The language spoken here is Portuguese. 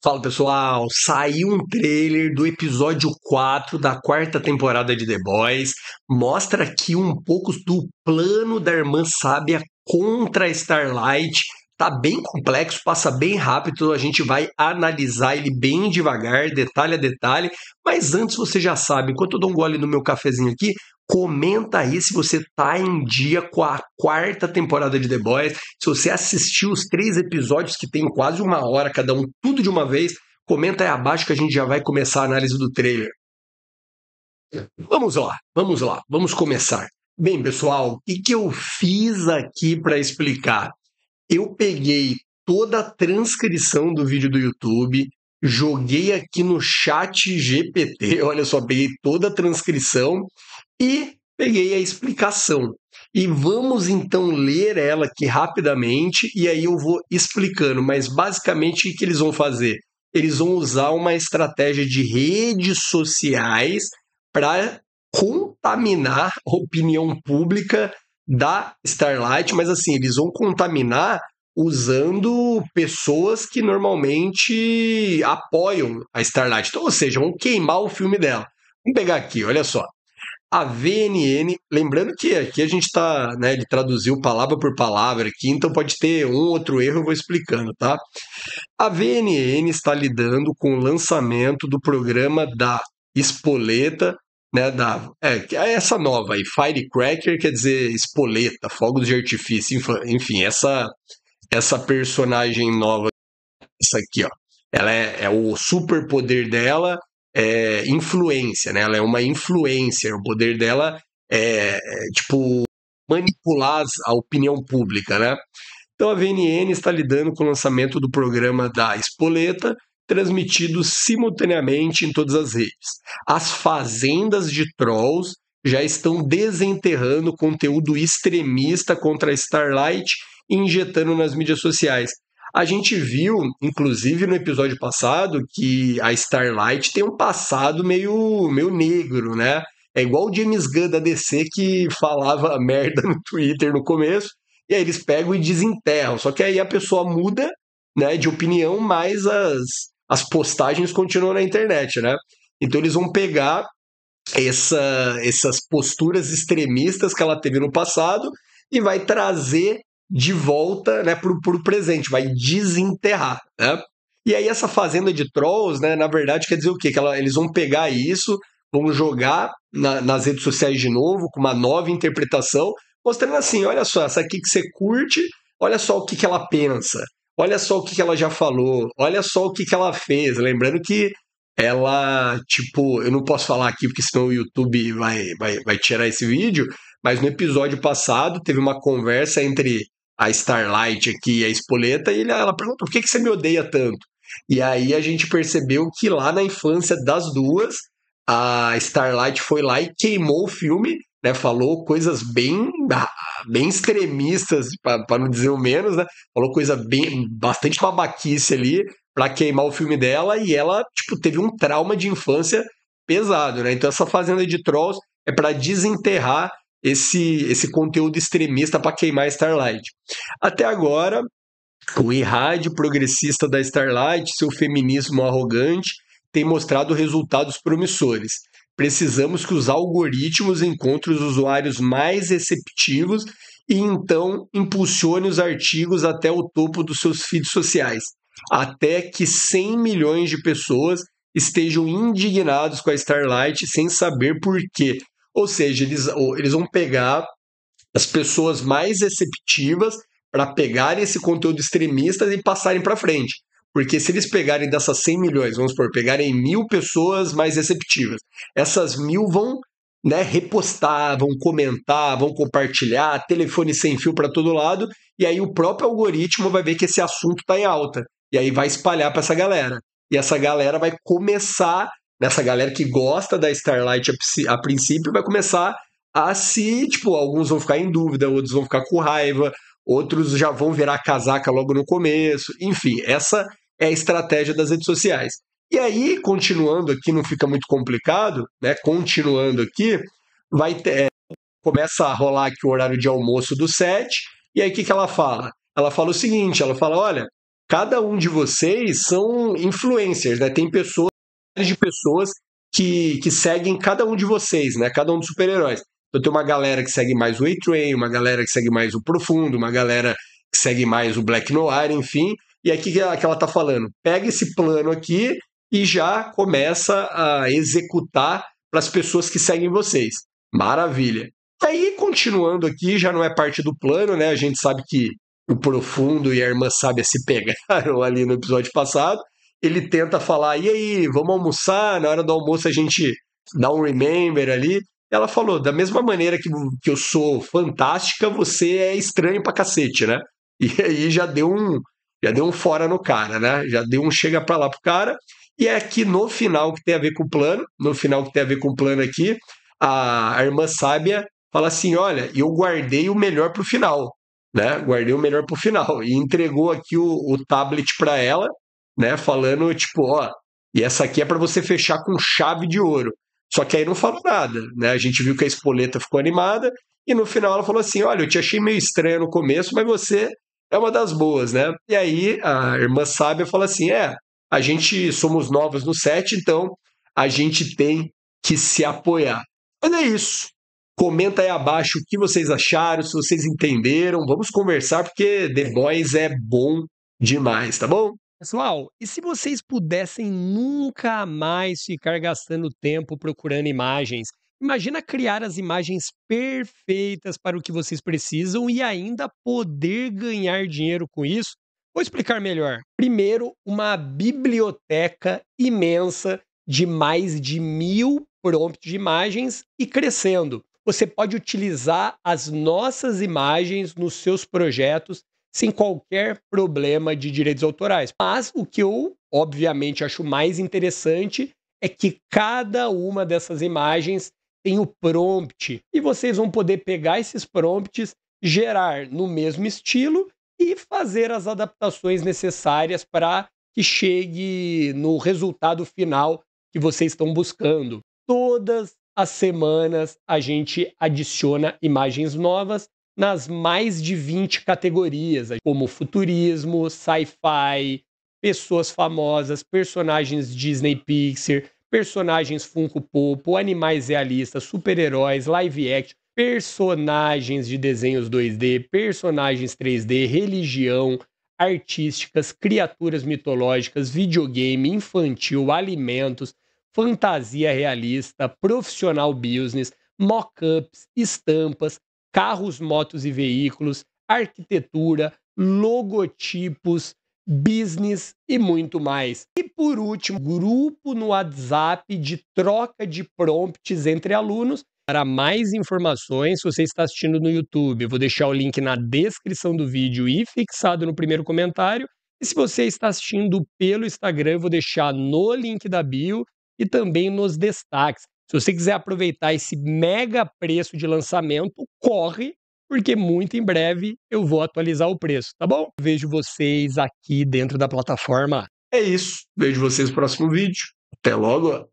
Fala pessoal, saiu um trailer do episódio 4 da quarta temporada de The Boys. Mostra aqui um pouco do plano da irmã sábia contra Starlight tá bem complexo, passa bem rápido, a gente vai analisar ele bem devagar, detalhe a detalhe, mas antes você já sabe, enquanto eu dou um gole no meu cafezinho aqui, comenta aí se você tá em dia com a quarta temporada de The Boys, se você assistiu os três episódios que tem quase uma hora cada um, tudo de uma vez, comenta aí abaixo que a gente já vai começar a análise do trailer. Vamos lá, vamos lá, vamos começar. Bem, pessoal, o que, que eu fiz aqui para explicar? Eu peguei toda a transcrição do vídeo do YouTube, joguei aqui no chat GPT, olha só, peguei toda a transcrição e peguei a explicação. E vamos então ler ela aqui rapidamente e aí eu vou explicando, mas basicamente o que eles vão fazer? Eles vão usar uma estratégia de redes sociais para contaminar a opinião pública da Starlight, mas assim, eles vão contaminar usando pessoas que normalmente apoiam a Starlight. Então, ou seja, vão queimar o filme dela. Vamos pegar aqui, olha só. A VNN, lembrando que aqui a gente está, né, ele traduziu palavra por palavra aqui, então pode ter um outro erro, eu vou explicando, tá? A VNN está lidando com o lançamento do programa da Espoleta né, da, é, é, essa nova aí, Firecracker quer dizer espoleta, fogos de artifício, enfim, essa essa personagem nova, essa aqui, ó, ela é, é o superpoder dela é influência, né? Ela é uma influencer, o poder dela é, é tipo manipular a opinião pública, né? Então a VNN está lidando com o lançamento do programa da Espoleta, transmitido simultaneamente em todas as redes. As fazendas de trolls já estão desenterrando conteúdo extremista contra a Starlight e injetando nas mídias sociais. A gente viu, inclusive no episódio passado, que a Starlight tem um passado meio, meio negro, né? É igual o James Gunn da DC que falava merda no Twitter no começo, e aí eles pegam e desenterram. Só que aí a pessoa muda né, de opinião, mas as, as postagens continuam na internet, né? Então eles vão pegar essa, essas posturas extremistas que ela teve no passado e vai trazer de volta né, para o presente, vai desenterrar. Né? E aí essa fazenda de trolls, né, na verdade, quer dizer o quê? Que ela, eles vão pegar isso, vão jogar na, nas redes sociais de novo, com uma nova interpretação, mostrando assim, olha só, essa aqui que você curte, olha só o que, que ela pensa olha só o que, que ela já falou, olha só o que, que ela fez. Lembrando que ela, tipo, eu não posso falar aqui porque senão o YouTube vai, vai, vai tirar esse vídeo, mas no episódio passado teve uma conversa entre a Starlight aqui e a Espoleta e ela perguntou por que, que você me odeia tanto? E aí a gente percebeu que lá na infância das duas, a Starlight foi lá e queimou o filme né, falou coisas bem, bem extremistas, para não dizer o menos, né? Falou coisa bem, bastante babaquice ali para queimar o filme dela e ela, tipo, teve um trauma de infância pesado, né? Então essa fazenda de trolls é para desenterrar esse esse conteúdo extremista para queimar Starlight. Até agora, o irrádio progressista da Starlight, seu feminismo arrogante, tem mostrado resultados promissores. Precisamos que os algoritmos encontrem os usuários mais receptivos e então impulsione os artigos até o topo dos seus feeds sociais, até que 100 milhões de pessoas estejam indignados com a Starlight sem saber por quê. Ou seja, eles, eles vão pegar as pessoas mais receptivas para pegarem esse conteúdo extremista e passarem para frente. Porque se eles pegarem dessas 100 milhões, vamos supor, pegarem mil pessoas mais receptivas, essas mil vão né, repostar, vão comentar, vão compartilhar, telefone sem fio para todo lado, e aí o próprio algoritmo vai ver que esse assunto está em alta. E aí vai espalhar para essa galera. E essa galera vai começar, nessa né, galera que gosta da Starlight a princípio, vai começar a se, tipo, alguns vão ficar em dúvida, outros vão ficar com raiva, outros já vão virar casaca logo no começo. Enfim, essa é a estratégia das redes sociais. E aí, continuando aqui, não fica muito complicado, né? Continuando aqui, vai ter, é, começa a rolar aqui o horário de almoço do set, e aí o que, que ela fala? Ela fala o seguinte: ela fala, olha, cada um de vocês são influencers, né? Tem pessoas de pessoas que, que seguem cada um de vocês, né? Cada um dos super-heróis. Então tem uma galera que segue mais o A-Train, uma galera que segue mais o Profundo, uma galera que segue mais o Black Noir, enfim. E aqui que ela está falando: pega esse plano aqui e já começa a executar para as pessoas que seguem vocês. Maravilha. E aí, continuando aqui, já não é parte do plano, né? A gente sabe que o Profundo e a Irmã Sábia se pegaram ali no episódio passado. Ele tenta falar, e aí, vamos almoçar? Na hora do almoço a gente dá um remember ali. Ela falou, da mesma maneira que, que eu sou fantástica, você é estranho pra cacete, né? E aí já deu um, já deu um fora no cara, né? Já deu um chega para lá pro cara. E é aqui no final que tem a ver com o plano, no final que tem a ver com o plano aqui, a, a irmã sábia fala assim: olha, eu guardei o melhor pro final, né? Guardei o melhor pro final. E entregou aqui o, o tablet para ela, né? Falando, tipo, ó, e essa aqui é para você fechar com chave de ouro. Só que aí não falou nada, né? A gente viu que a espoleta ficou animada, e no final ela falou assim: olha, eu te achei meio estranho no começo, mas você é uma das boas, né? E aí a irmã sábia fala assim: é, a gente somos novos no set, então a gente tem que se apoiar. Mas é isso. Comenta aí abaixo o que vocês acharam, se vocês entenderam. Vamos conversar, porque The Boys é bom demais, tá bom? Pessoal, e se vocês pudessem nunca mais ficar gastando tempo procurando imagens Imagina criar as imagens perfeitas para o que vocês precisam e ainda poder ganhar dinheiro com isso. Vou explicar melhor. Primeiro, uma biblioteca imensa de mais de mil prompts de imagens e crescendo. Você pode utilizar as nossas imagens nos seus projetos sem qualquer problema de direitos autorais. Mas o que eu, obviamente, acho mais interessante é que cada uma dessas imagens tem o prompt e vocês vão poder pegar esses prompts, gerar no mesmo estilo e fazer as adaptações necessárias para que chegue no resultado final que vocês estão buscando. Todas as semanas a gente adiciona imagens novas nas mais de 20 categorias, como futurismo, sci-fi, pessoas famosas, personagens Disney Pixar, personagens Funko Popo, animais realistas, super-heróis, live action, personagens de desenhos 2D, personagens 3D, religião, artísticas, criaturas mitológicas, videogame, infantil, alimentos, fantasia realista, profissional business, mock-ups, estampas, carros, motos e veículos, arquitetura, logotipos, business e muito mais. E por último, grupo no WhatsApp de troca de prompts entre alunos. Para mais informações, se você está assistindo no YouTube, eu vou deixar o link na descrição do vídeo e fixado no primeiro comentário. E se você está assistindo pelo Instagram, eu vou deixar no link da bio e também nos destaques. Se você quiser aproveitar esse mega preço de lançamento, corre porque muito em breve eu vou atualizar o preço, tá bom? Vejo vocês aqui dentro da plataforma. É isso. Vejo vocês no próximo vídeo. Até logo!